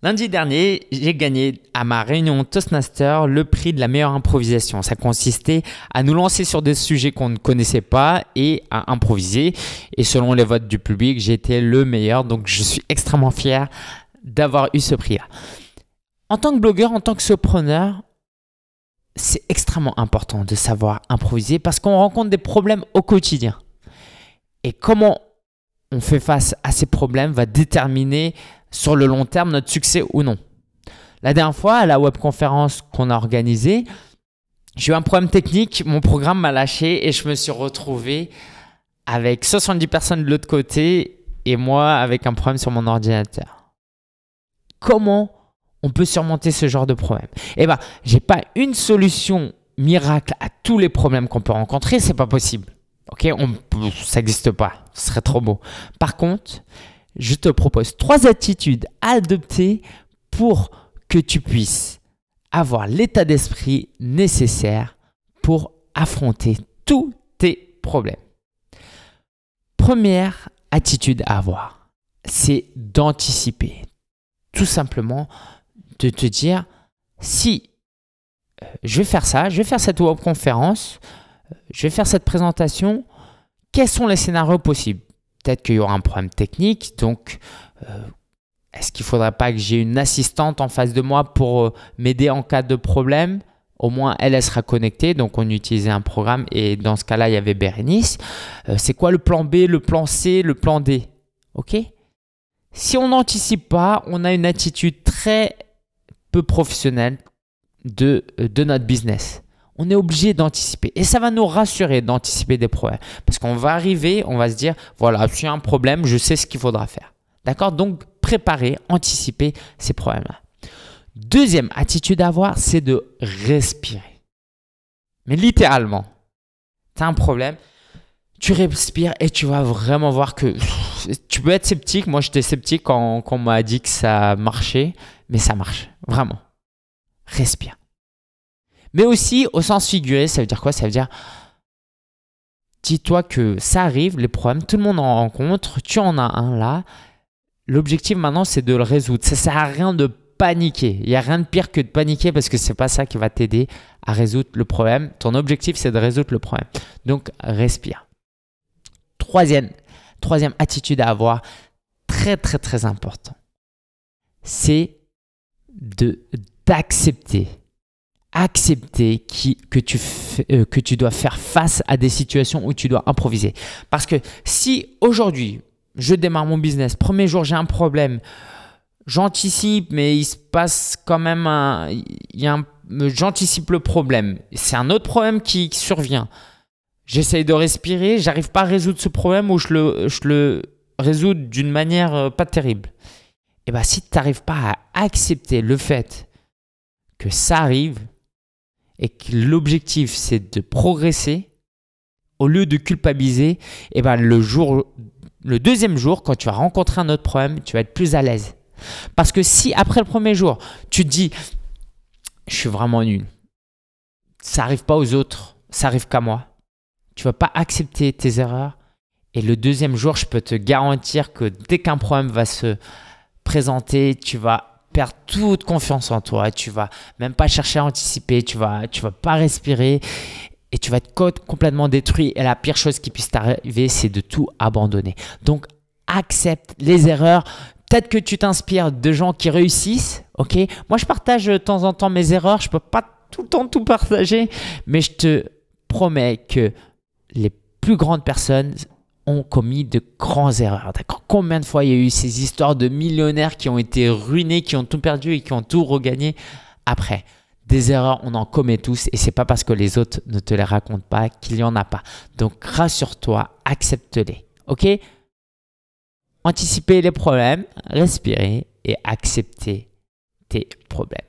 Lundi dernier, j'ai gagné à ma réunion Toastmaster le prix de la meilleure improvisation. Ça consistait à nous lancer sur des sujets qu'on ne connaissait pas et à improviser. Et selon les votes du public, j'étais le meilleur. Donc je suis extrêmement fier d'avoir eu ce prix-là. En tant que blogueur, en tant que surpreneur, c'est extrêmement important de savoir improviser parce qu'on rencontre des problèmes au quotidien. Et comment on fait face à ces problèmes va déterminer sur le long terme notre succès ou non. La dernière fois, à la webconférence qu'on a organisée, j'ai eu un problème technique, mon programme m'a lâché et je me suis retrouvé avec 70 personnes de l'autre côté et moi avec un problème sur mon ordinateur. Comment on peut surmonter ce genre de problème Eh bien, n'ai pas une solution miracle à tous les problèmes qu'on peut rencontrer, ce n'est pas possible on, ça n'existe pas. Ce serait trop beau. Par contre, je te propose trois attitudes à adopter pour que tu puisses avoir l'état d'esprit nécessaire pour affronter tous tes problèmes. Première attitude à avoir, c'est d'anticiper. Tout simplement de te dire, si euh, je vais faire ça, je vais faire cette webconférence, euh, je vais faire cette présentation, quels sont les scénarios possibles Peut-être qu'il y aura un problème technique, donc euh, est-ce qu'il ne faudrait pas que j'ai une assistante en face de moi pour euh, m'aider en cas de problème au moins, elle, sera connectée. Donc, on utilisait un programme et dans ce cas-là, il y avait Bérénice. Euh, c'est quoi le plan B, le plan C, le plan D OK Si on n'anticipe pas, on a une attitude très peu professionnelle de notre business on est obligé d'anticiper. Et ça va nous rassurer d'anticiper des problèmes. Parce qu'on va arriver, on va se dire, voilà, si j'ai un problème, je sais ce qu'il faudra faire. D'accord Donc, préparer, anticiper ces problèmes-là. Deuxième attitude à avoir, c'est de respirer. Mais littéralement, tu as un problème, tu respires et tu vas vraiment voir que tu peux être sceptique. Moi, j'étais sceptique quand on m'a dit que ça marchait, mais ça marche, vraiment. Respire mais aussi au sens figuré. Ça veut dire quoi Ça veut dire dis-toi que ça arrive, les problèmes, tout le monde en rencontre, tu en as un là. L'objectif maintenant, c'est de le résoudre. Ça sert à rien de paniquer. Il n'y a rien de pire que de paniquer parce que ce n'est pas ça qui va t'aider à résoudre le problème. Ton objectif, c'est de résoudre le problème. Donc, respire. Troisième, troisième attitude à avoir, très très très important, c'est de d'accepter accepter que, tu euh, que tu dois faire face à des situations où tu dois improviser. Parce que si aujourd'hui, je démarre mon business, premier jour j'ai un problème, j'anticipe, mais il se passe quand même un... j'anticipe le problème, c'est un autre problème qui, survient. J'essaye de respirer, j'arrive pas à résoudre ce problème ou je le, je le résous d'une manière euh, pas terrible. Et eh bien si tu n'arrives pas à accepter le fait que ça arrive, et que l'objectif c'est de progresser, au lieu de culpabiliser, et eh ben, le, le deuxième jour, quand tu vas rencontrer un autre problème, tu vas être plus à l'aise. Parce que si après le premier jour, tu te dis, je suis vraiment nul, ça n'arrive pas aux autres, ça arrive qu'à moi, tu vas pas accepter tes erreurs. Et le deuxième jour, je peux te garantir que dès qu'un problème va se présenter, tu vas toute confiance en toi. Tu vas même pas chercher à anticiper. Tu vas, tu vas pas respirer et tu vas être complètement détruit. Et la pire chose qui puisse t'arriver, c'est de tout abandonner. Donc, accepte les erreurs. Peut-être que tu t'inspires de gens qui réussissent. Ok. Moi, je partage de temps en temps mes erreurs. Je peux pas tout le temps tout partager, mais je te promets que les plus grandes personnes commis de grandes erreurs. D'accord Combien de fois il y a eu ces histoires de millionnaires qui ont été ruinés, qui ont tout perdu et qui ont tout regagné après des erreurs, on en commet tous et c'est pas parce que les autres ne te les racontent pas qu'il n'y en a pas. Donc rassure-toi, accepte-les. OK Anticiper les problèmes, respirer et accepter tes problèmes.